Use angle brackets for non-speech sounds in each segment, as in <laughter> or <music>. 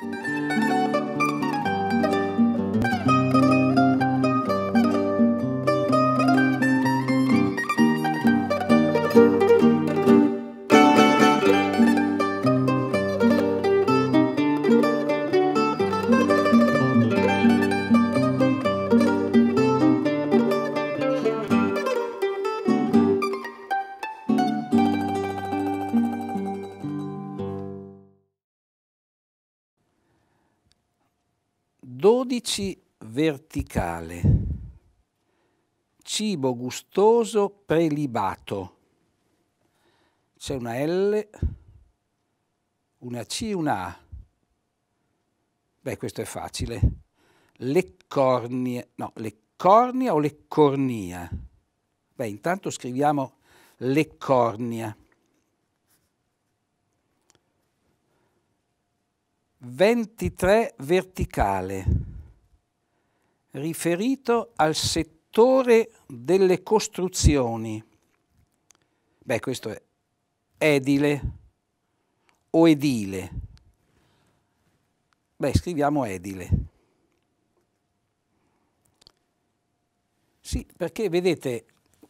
Thank you. 12 verticale. Cibo gustoso prelibato. C'è una L, una C, una A. Beh, questo è facile. Le cornie, no, le cornia o le cornia? Beh, intanto scriviamo le cornia. 23 verticale, riferito al settore delle costruzioni. Beh, questo è edile o edile. Beh, scriviamo edile. Sì, perché vedete,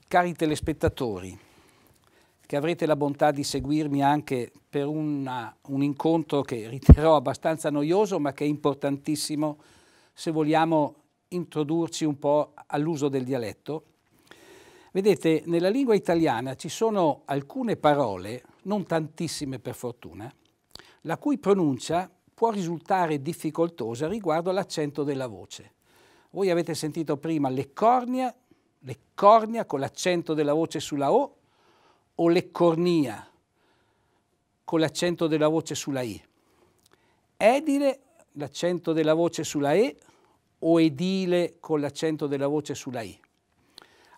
cari telespettatori, che avrete la bontà di seguirmi anche per una, un incontro che riterrò abbastanza noioso ma che è importantissimo se vogliamo introdurci un po' all'uso del dialetto. Vedete, nella lingua italiana ci sono alcune parole, non tantissime per fortuna, la cui pronuncia può risultare difficoltosa riguardo all'accento della voce. Voi avete sentito prima le cornea, le cornea con l'accento della voce sulla O o leccornia, con l'accento della voce sulla I. Edile, l'accento della voce sulla E, o edile con l'accento della voce sulla I.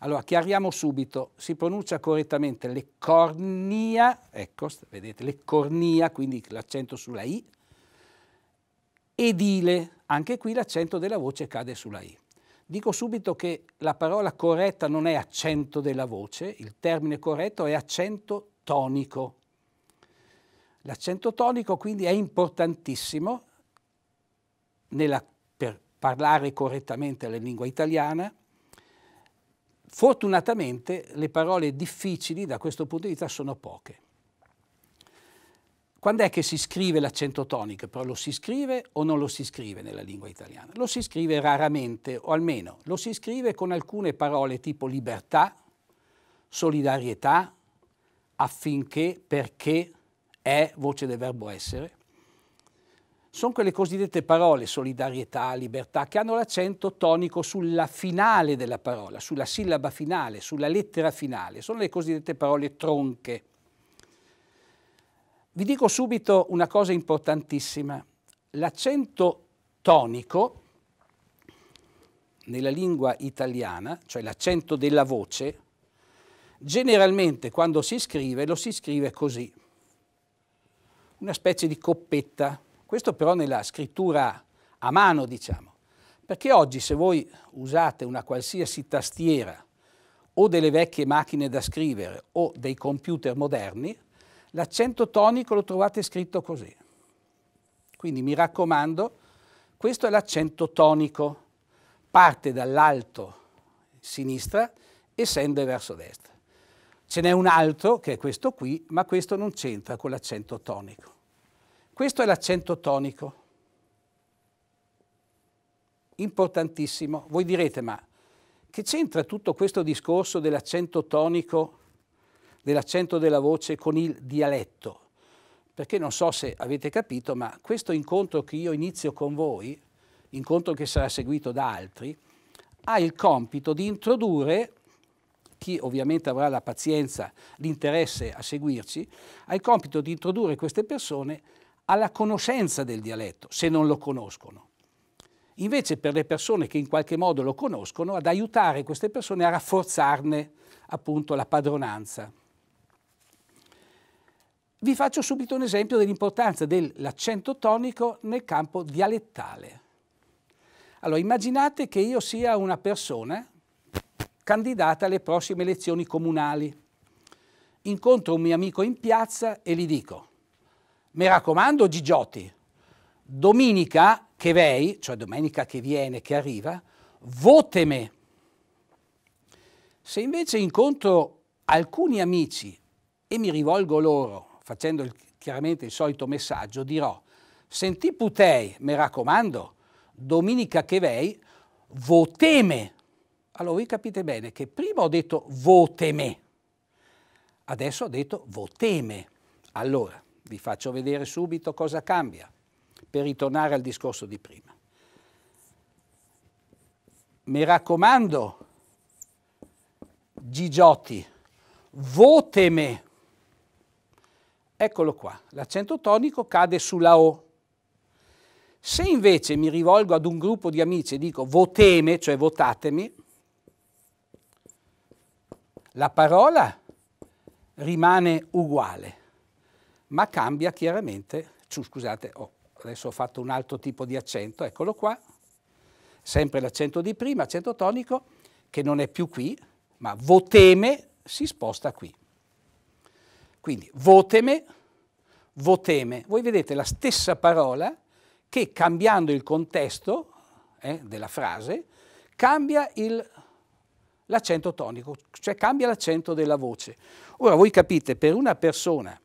Allora, chiariamo subito, si pronuncia correttamente leccornia, ecco, vedete, leccornia, quindi l'accento sulla I, edile, anche qui l'accento della voce cade sulla I. Dico subito che la parola corretta non è accento della voce, il termine corretto è accento tonico. L'accento tonico quindi è importantissimo nella, per parlare correttamente la lingua italiana. Fortunatamente le parole difficili da questo punto di vista sono poche. Quando è che si scrive l'accento tonico? Però lo si scrive o non lo si scrive nella lingua italiana? Lo si scrive raramente, o almeno lo si scrive con alcune parole tipo libertà, solidarietà, affinché, perché, è, voce del verbo essere. Sono quelle cosiddette parole, solidarietà, libertà, che hanno l'accento tonico sulla finale della parola, sulla sillaba finale, sulla lettera finale. Sono le cosiddette parole tronche. Vi dico subito una cosa importantissima. L'accento tonico nella lingua italiana, cioè l'accento della voce, generalmente quando si scrive lo si scrive così, una specie di coppetta, questo però nella scrittura a mano diciamo, perché oggi se voi usate una qualsiasi tastiera o delle vecchie macchine da scrivere o dei computer moderni, L'accento tonico lo trovate scritto così. Quindi mi raccomando, questo è l'accento tonico. Parte dall'alto sinistra e scende verso destra. Ce n'è un altro, che è questo qui, ma questo non c'entra con l'accento tonico. Questo è l'accento tonico. Importantissimo. Voi direte, ma che c'entra tutto questo discorso dell'accento tonico dell'accento della voce con il dialetto. Perché non so se avete capito, ma questo incontro che io inizio con voi, incontro che sarà seguito da altri, ha il compito di introdurre chi ovviamente avrà la pazienza, l'interesse a seguirci, ha il compito di introdurre queste persone alla conoscenza del dialetto, se non lo conoscono. Invece per le persone che in qualche modo lo conoscono, ad aiutare queste persone a rafforzarne appunto la padronanza. Vi faccio subito un esempio dell'importanza dell'accento tonico nel campo dialettale. Allora, immaginate che io sia una persona candidata alle prossime elezioni comunali. Incontro un mio amico in piazza e gli dico, mi raccomando Gigiotti, domenica che vei, cioè domenica che viene, che arriva, voteme. Se invece incontro alcuni amici e mi rivolgo loro facendo il, chiaramente il solito messaggio, dirò sentì putei, mi raccomando, domenica che vei, voteme. Allora voi capite bene che prima ho detto voteme, adesso ho detto voteme. Allora, vi faccio vedere subito cosa cambia, per ritornare al discorso di prima. Mi raccomando, Gigiotti, voteme Eccolo qua, l'accento tonico cade sulla O. Se invece mi rivolgo ad un gruppo di amici e dico voteme, cioè votatemi, la parola rimane uguale, ma cambia chiaramente, scusate, oh, adesso ho fatto un altro tipo di accento, eccolo qua, sempre l'accento di prima, accento tonico, che non è più qui, ma voteme si sposta qui. Quindi voteme, voteme. Voi vedete la stessa parola che cambiando il contesto eh, della frase cambia l'accento tonico, cioè cambia l'accento della voce. Ora voi capite, per una persona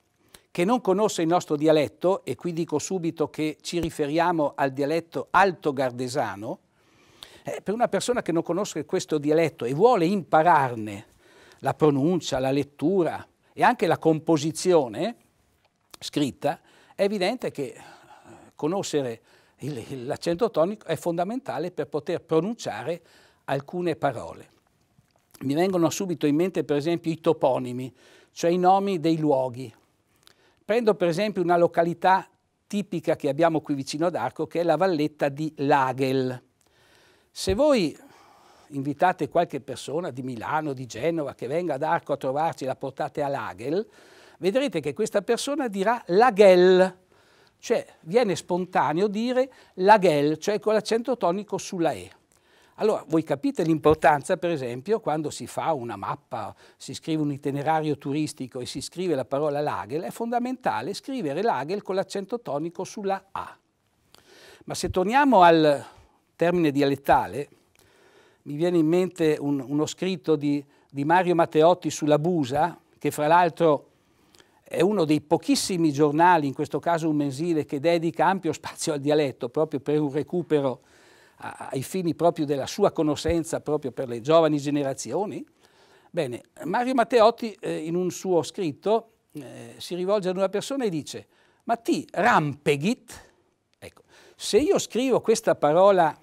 che non conosce il nostro dialetto, e qui dico subito che ci riferiamo al dialetto alto gardesano, eh, per una persona che non conosce questo dialetto e vuole impararne la pronuncia, la lettura, e anche la composizione scritta, è evidente che eh, conoscere l'accento tonico è fondamentale per poter pronunciare alcune parole. Mi vengono subito in mente per esempio i toponimi, cioè i nomi dei luoghi. Prendo per esempio una località tipica che abbiamo qui vicino ad Arco, che è la valletta di Lagel. Se voi invitate qualche persona di Milano, di Genova, che venga ad Arco a trovarci, la portate a Lagel, vedrete che questa persona dirà Lagel, cioè viene spontaneo dire Lagel, cioè con l'accento tonico sulla E. Allora, voi capite l'importanza, per esempio, quando si fa una mappa, si scrive un itinerario turistico e si scrive la parola Lagel, è fondamentale scrivere Lagel con l'accento tonico sulla A. Ma se torniamo al termine dialettale, mi viene in mente un, uno scritto di, di, Mario Matteotti sulla Busa, che fra l'altro è uno dei pochissimi giornali, in questo caso un mensile, che dedica ampio <laughs> spazio al dialetto, proprio per un recupero a, ai fini proprio della sua conoscenza, proprio per le giovani generazioni. Bene, Mario Matteotti eh, in un suo scritto eh, si rivolge ad una persona e dice, ma ti rampegit? Ecco, se io scrivo questa parola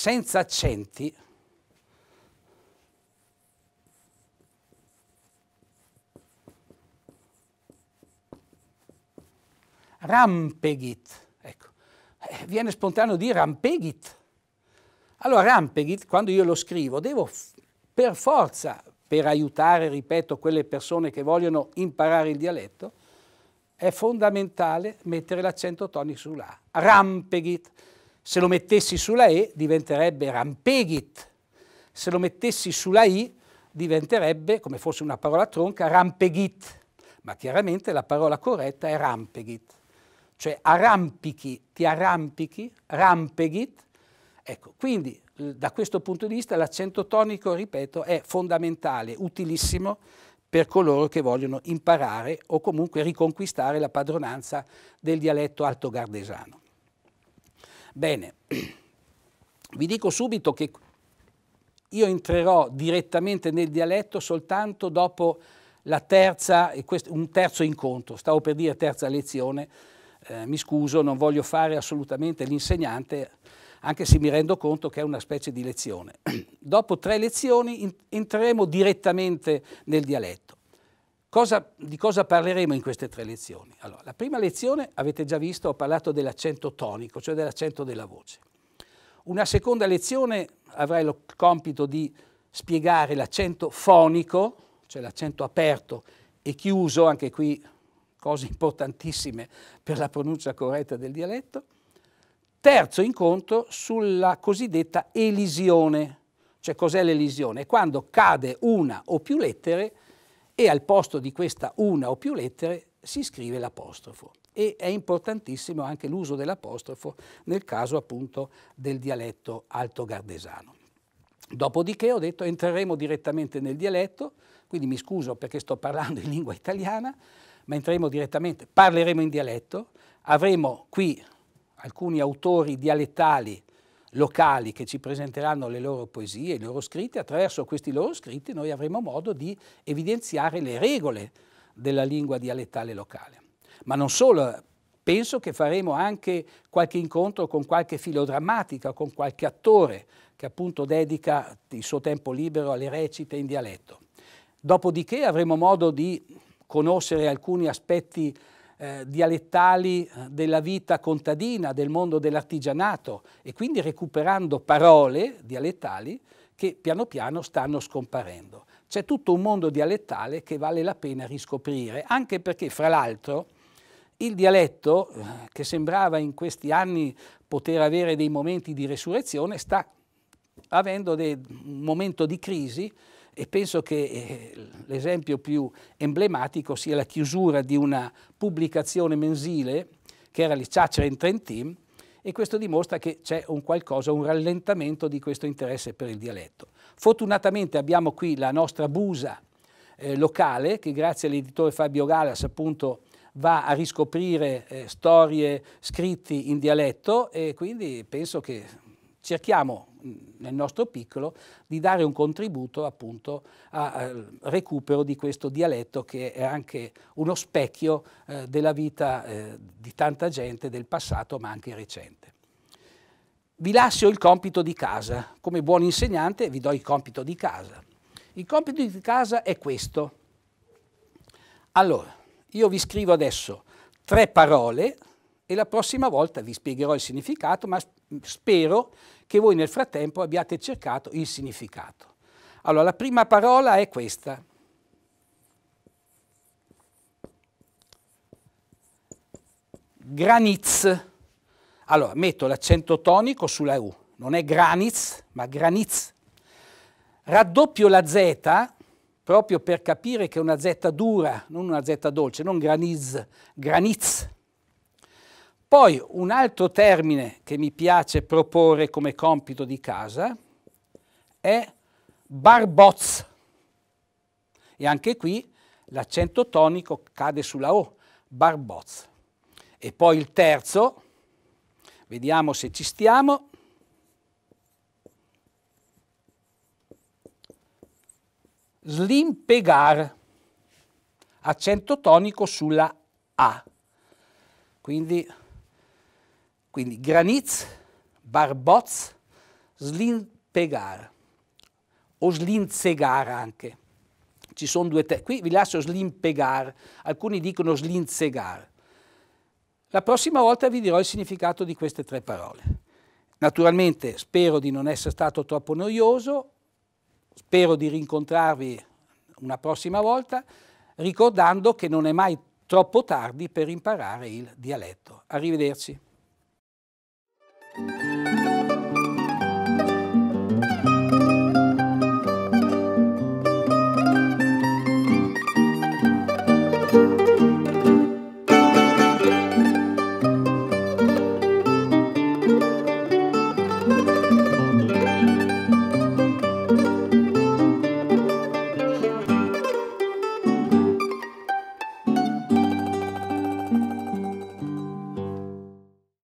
senza accenti, rampegit, ecco, eh, viene spontaneo dire rampegit. Allora rampegit, quando io lo scrivo, devo per forza, per aiutare, ripeto, quelle persone che vogliono imparare il dialetto, è fondamentale mettere l'accento tonico sulla rampegit. Se lo mettessi sulla E diventerebbe rampegit, se lo mettessi sulla I diventerebbe, come fosse una parola tronca, rampegit, ma chiaramente la parola corretta è rampegit, cioè arrampichi, ti arrampichi, rampegit. Ecco, quindi da questo punto di vista l'accento tonico, ripeto, è fondamentale, utilissimo per coloro che vogliono imparare o comunque riconquistare la padronanza del dialetto altogardesano. Bene, vi dico subito che io entrerò direttamente nel dialetto soltanto dopo la terza, un terzo incontro, stavo per dire terza lezione, eh, mi scuso, non voglio fare assolutamente l'insegnante, anche se mi rendo conto che è una specie di lezione. <clears throat> dopo tre lezioni entreremo direttamente nel dialetto. Cosa, di cosa parleremo in queste tre lezioni? Allora, la prima lezione, avete già visto, ho parlato dell'accento tonico, cioè dell'accento della voce. Una seconda lezione avrai il compito di spiegare l'accento fonico, cioè l'accento aperto e chiuso, anche qui cose importantissime per la pronuncia corretta del dialetto. Terzo incontro sulla cosiddetta elisione, cioè cos'è l'elisione? Quando cade una o più lettere e al posto di questa una o più lettere si scrive l'apostrofo. E è importantissimo anche l'uso dell'apostrofo nel caso appunto del dialetto alto gardesano. Dopodiché ho detto entreremo direttamente nel dialetto, quindi mi scuso perché sto parlando in lingua italiana, ma entreremo direttamente, parleremo in dialetto, avremo qui alcuni autori dialettali locali che ci presenteranno le loro poesie, i loro scritti, attraverso questi loro scritti noi avremo modo di evidenziare le regole della lingua dialettale locale. Ma non solo, penso che faremo anche qualche incontro con qualche filodrammatica, con qualche attore che appunto dedica il suo tempo libero alle recite in dialetto. Dopodiché avremo modo di conoscere alcuni aspetti eh, dialettali eh, della vita contadina, del mondo dell'artigianato e quindi recuperando parole dialettali che piano piano stanno scomparendo. C'è tutto un mondo dialettale che vale la pena riscoprire, anche perché fra l'altro il dialetto, eh, che sembrava in questi anni poter avere dei momenti di resurrezione, sta avendo un momento di crisi e penso che eh, l'esempio più emblematico sia la chiusura di una pubblicazione mensile che era l'Icciaccia in Trentin e questo dimostra che c'è un qualcosa, un rallentamento di questo interesse per il dialetto. Fortunatamente abbiamo qui la nostra busa eh, locale che grazie all'editore Fabio Galas appunto va a riscoprire eh, storie scritti in dialetto e quindi penso che cerchiamo mm, nel nostro piccolo di dare un contributo appunto al recupero di questo dialetto che è anche uno specchio eh, della vita eh, di tanta gente del passato ma anche recente. Vi lascio il compito di casa, come buon insegnante vi do il compito di casa. Il compito di casa è questo. Allora, io vi scrivo adesso tre parole e la prossima volta vi spiegherò il significato, ma spero che voi nel frattempo abbiate cercato il significato. Allora, la prima parola è questa. Graniz. Allora, metto l'accento tonico sulla U. Non è graniz, ma graniz. Raddoppio la Z proprio per capire che è una Z dura, non una Z dolce, non graniz, graniz poi un altro termine che mi piace proporre come compito di casa è barboz. E anche qui l'accento tonico cade sulla O, barboz. E poi il terzo, vediamo se ci stiamo. Slimpegar, accento tonico sulla A. Quindi quindi Granitz, Barboz, Slimpegar o Slinzegar anche. Ci sono due te- Qui vi lascio Slimpegar, alcuni dicono Slinzegar. La prossima volta vi dirò il significato di queste tre parole. Naturalmente spero di non essere stato troppo noioso, spero di rincontrarvi una prossima volta, ricordando che non è mai troppo tardi per imparare il dialetto. Arrivederci. Thank you.